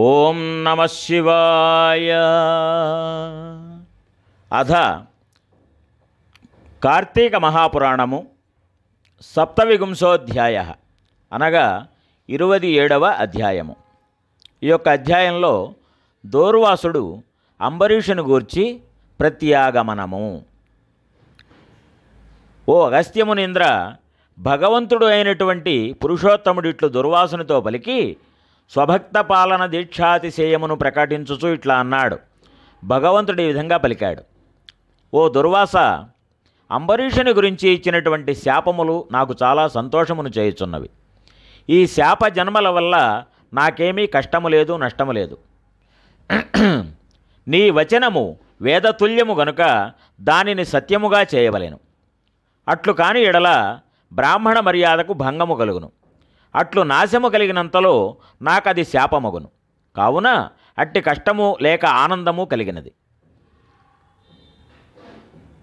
ఓం నమ శివాయ అధ కార్తీక మహాపురాణము సప్తవిగుంశోధ్యాయ అనగా ఇరవై ఏడవ అధ్యాయము ఈ యొక్క అధ్యాయంలో దోర్వాసుడు అంబరీషుని గూర్చి ప్రత్యాగమనము ఓ అగస్త్యమునింద్ర భగవంతుడు అయినటువంటి పురుషోత్తముడిట్లు దుర్వాసునితో పలికి స్వభక్త పాలన దీక్షాతిశయమును ప్రకటించుచు ఇట్లా అన్నాడు భగవంతుడు ఈ విధంగా పలికాడు ఓ దుర్వాస అంబరీషుని గురించి ఇచ్చినటువంటి శాపములు నాకు చాలా సంతోషమును చేయుచున్నవి ఈ శాప జన్మల వల్ల నాకేమీ కష్టము లేదు నష్టము లేదు నీ వచనము వేదతుల్యము గనుక దానిని సత్యముగా చేయవలేను అట్లు కాని ఎడల బ్రాహ్మణ మర్యాదకు భంగము కలుగును అట్లు నాశము కలిగినంతలో నాకది శాపమగును కావున అట్టి కష్టము లేక ఆనందము కలిగినది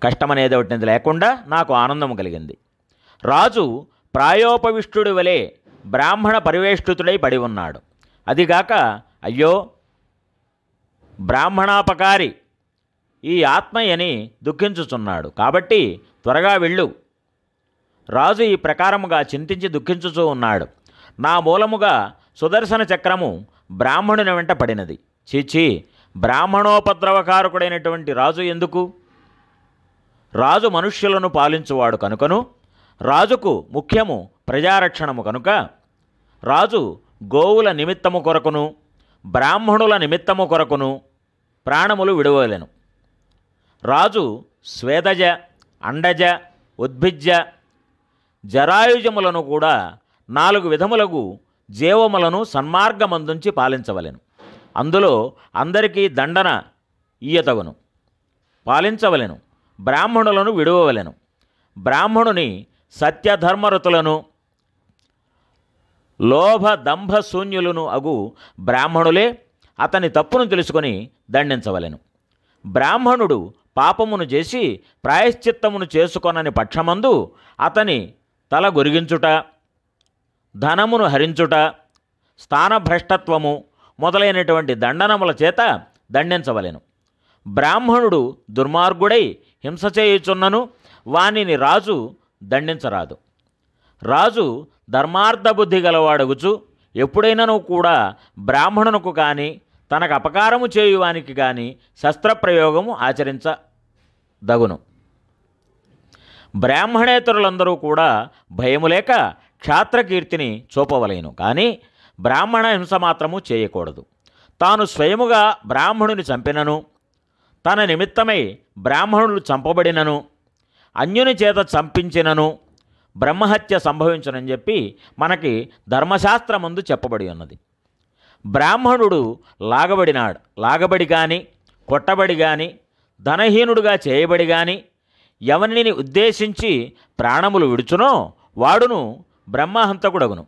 కష్టమనేది ఒకటి లేకుండా నాకు ఆనందము కలిగింది రాజు ప్రాయోపవిష్టుడి వలె బ్రాహ్మణ పరివేష్టితుడై పడి ఉన్నాడు అదిగాక అయ్యో బ్రాహ్మణాపకారి ఈ ఆత్మయని దుఃఖించుచున్నాడు కాబట్టి త్వరగా వెళ్ళు రాజు ఈ ప్రకారముగా చింతించి దుఃఖించుచూ ఉన్నాడు నా మూలముగా సుదర్శన చక్రము బ్రాహ్మణుని వెంట పడినది చీచి బ్రాహ్మణోపద్రవకారకుడైనటువంటి రాజు ఎందుకు రాజు మనుష్యులను పాలించువాడు కనుకను రాజుకు ముఖ్యము ప్రజారక్షణము కనుక రాజు గోవుల నిమిత్తము కొరకును బ్రాహ్మణుల నిమిత్తము కొరకును ప్రాణములు విడవలేను రాజు స్వేదజ అండజ ఉద్భిజ జరాయుజములను కూడా నాలుగు విధములగు జీవములను సన్మార్గమందుంచి పాలించవలెను అందులో అందరికీ దండన ఈయతగును పాలించవలెను బ్రాహ్మణులను విడువవలెను బ్రాహ్మణుని సత్యధర్మరతులను లోభ దంభ శూన్యులను అగు బ్రాహ్మణులే అతని తప్పును తెలుసుకొని దండించవలెను బ్రాహ్మణుడు పాపమును చేసి ప్రాయశ్చిత్తమును చేసుకొనని పక్షమందు అతని తల గొరిగించుట ధనమును హరించుట స్థానభ్రష్టత్వము మొదలైనటువంటి దండనముల చేత దండించవలెను బ్రాహ్మణుడు దుర్మార్గుడై హింస చేయుచున్నను వానిని రాజు దండించరాదు రాజు ధర్మార్థబుద్ధి గలవాడగుచు ఎప్పుడైనాను కూడా బ్రాహ్మణునకు కానీ తనకు అపకారము చేయువానికి కానీ శస్త్రప్రయోగము ఆచరించదగును బ్రాహ్మణేతరులందరూ కూడా భయము లేక క్షాత్రకీర్తిని చూపవలేను కానీ బ్రాహ్మణ హింస మాత్రము చేయకూడదు తాను స్వయముగా బ్రాహ్మణుని చంపినను తన నిమిత్తమై బ్రాహ్మణులు చంపబడినను అన్యుని చేత చంపించినను బ్రహ్మహత్య సంభవించనని చెప్పి మనకి ముందు చెప్పబడి ఉన్నది బ్రాహ్మణుడు లాగబడినాడు లాగబడి కాని కొట్టబడి కానీ ధనహీనుడుగా చేయబడి కాని ఎవరిని ఉద్దేశించి ప్రాణములు విడుచునో వాడును బ్రహ్మహంతకుడగును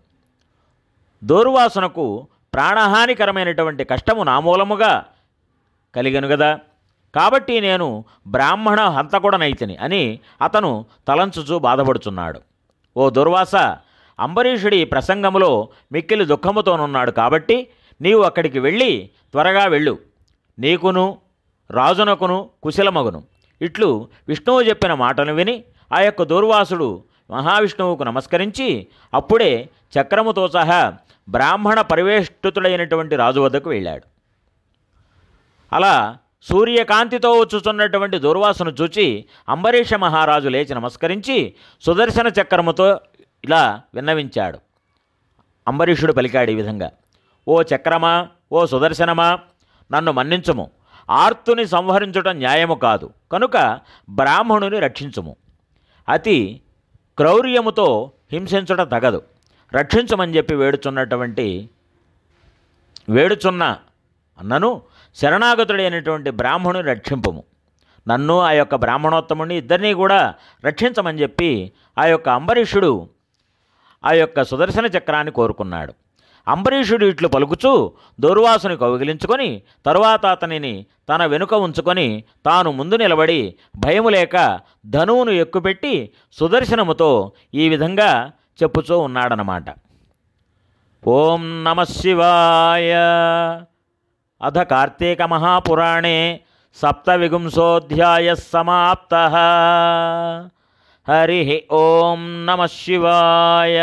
దూర్వాసనకు ప్రాణహానికరమైనటువంటి కష్టము నా మూలముగా కలిగను కదా కాబట్టి నేను బ్రాహ్మణ హంతకుడనైతిని అని అతను తలంచుచూ బాధపడుచున్నాడు ఓ దుర్వాస అంబరీషుడి ప్రసంగములో మిక్కిలి దుఃఖముతోనున్నాడు కాబట్టి నీవు అక్కడికి వెళ్ళి త్వరగా వెళ్ళు నీకును రాజునకును కుశలమగును ఇట్లు విష్ణువు చెప్పిన మాటను విని ఆ యొక్క దూర్వాసుడు మహావిష్ణువుకు నమస్కరించి అప్పుడే చక్రముతో సహా బ్రాహ్మణ పరివేష్టితుడైనటువంటి రాజు వద్దకు వెళ్ళాడు అలా సూర్యకాంతితో వచ్చుతున్నటువంటి దూర్వాసును చూచి అంబరీష మహారాజు లేచి నమస్కరించి సుదర్శన చక్రముతో ఇలా విన్నవించాడు అంబరీషుడు పలికాడు ఈ విధంగా ఓ చక్రమా ఓ సుదర్శనమా నన్ను మన్నించుము ఆర్తుని సంహరించటం న్యాయము కాదు కనుక బ్రాహ్మణుని రక్షించుము అతి క్రౌర్యముతో హింసించట తగదు రక్షించమని చెప్పి వేడుచున్నటువంటి వేడుచున్న అన్నను శరణాగతుడైనటువంటి బ్రాహ్మణుని రక్షింపము నన్ను ఆ యొక్క బ్రాహ్మణోత్తముని ఇద్దరినీ కూడా రక్షించమని చెప్పి ఆ యొక్క అంబరీషుడు ఆ యొక్క సుదర్శన చక్రాన్ని కోరుకున్నాడు అంబరీషుడు ఇట్లు పలుకుచూ దుర్వాసుని కౌగిలించుకొని తరువాత అతనిని తన వెనుక ఉంచుకొని తాను ముందు నిలబడి భయము లేక ధనువును ఎక్కుపెట్టి సుదర్శనముతో ఈ విధంగా చెప్పుచూ ఉన్నాడనమాట ఓం నమ శివాయ అధ కార్తీక మహాపురాణే సప్తవిగుంసోధ్యాయ సమాప్త హరి ఓం నమ శివాయ